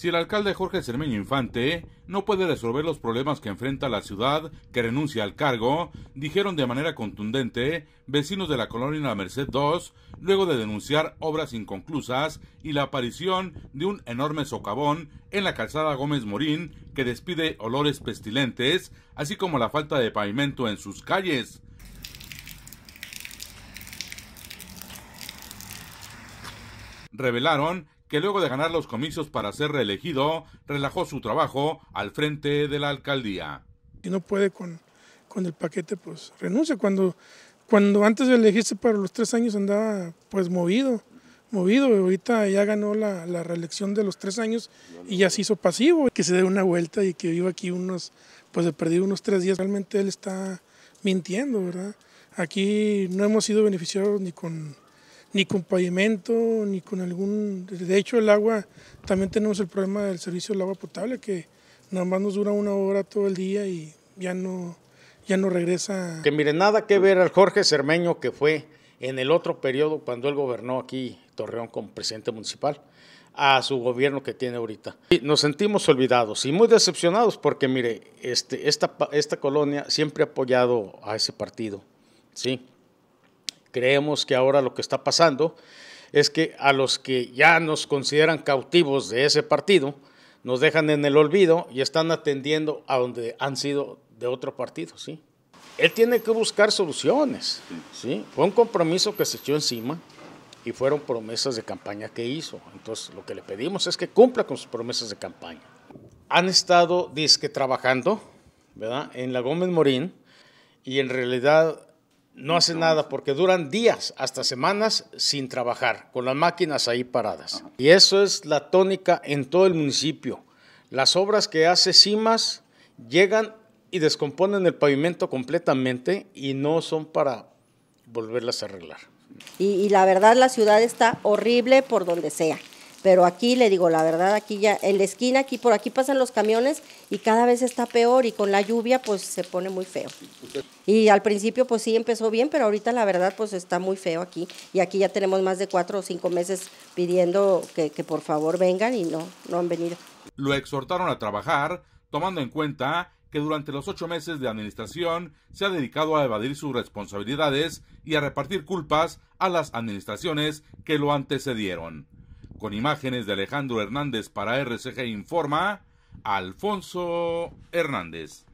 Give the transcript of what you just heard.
Si el alcalde Jorge Cermeño Infante no puede resolver los problemas que enfrenta la ciudad, que renuncia al cargo, dijeron de manera contundente vecinos de la colonia Merced II, luego de denunciar obras inconclusas y la aparición de un enorme socavón en la calzada Gómez Morín que despide olores pestilentes, así como la falta de pavimento en sus calles. Revelaron que luego de ganar los comicios para ser reelegido, relajó su trabajo al frente de la alcaldía. Si no puede con, con el paquete, pues renuncia. Cuando, cuando antes de elegirse para los tres años andaba pues movido, movido. Ahorita ya ganó la, reelección de los tres años y ya se hizo pasivo. Que se dé una vuelta y que viva aquí unos, pues de perdido unos tres días. Realmente él está mintiendo, ¿verdad? Aquí no hemos sido beneficiados ni con ni con pavimento, ni con algún... De hecho, el agua, también tenemos el problema del servicio del agua potable, que nada más nos dura una hora todo el día y ya no, ya no regresa. Que mire, nada que ver al Jorge Cermeño que fue en el otro periodo cuando él gobernó aquí Torreón como presidente municipal a su gobierno que tiene ahorita. nos sentimos olvidados y muy decepcionados porque mire, este, esta, esta colonia siempre ha apoyado a ese partido, ¿sí? Creemos que ahora lo que está pasando es que a los que ya nos consideran cautivos de ese partido, nos dejan en el olvido y están atendiendo a donde han sido de otro partido, ¿sí? Él tiene que buscar soluciones, ¿sí? Fue un compromiso que se echó encima y fueron promesas de campaña que hizo. Entonces, lo que le pedimos es que cumpla con sus promesas de campaña. Han estado, disque, trabajando, ¿verdad?, en la Gómez Morín y en realidad no hace nada porque duran días, hasta semanas, sin trabajar, con las máquinas ahí paradas. Y eso es la tónica en todo el municipio. Las obras que hace CIMAS llegan y descomponen el pavimento completamente y no son para volverlas a arreglar. y la verdad, la ciudad está horrible por donde sea. Pero aquí le digo, la verdad, aquí ya, en la esquina, aquí por aquí pasan los camiones y cada vez está peor y con la lluvia pues se pone muy feo. Y al principio pues sí empezó bien, pero ahorita la verdad pues está muy feo aquí. Y aquí ya tenemos más de cuatro o cinco meses pidiendo que, por favor vengan y no, no han venido. Lo exhortaron a trabajar tomando en cuenta que durante los ocho meses de administración se ha dedicado a evadir sus responsabilidades y a repartir culpas a las administraciones que lo antecedieron. Con imágenes de Alejandro Hernández para RCG Informa, Alfonso Hernández.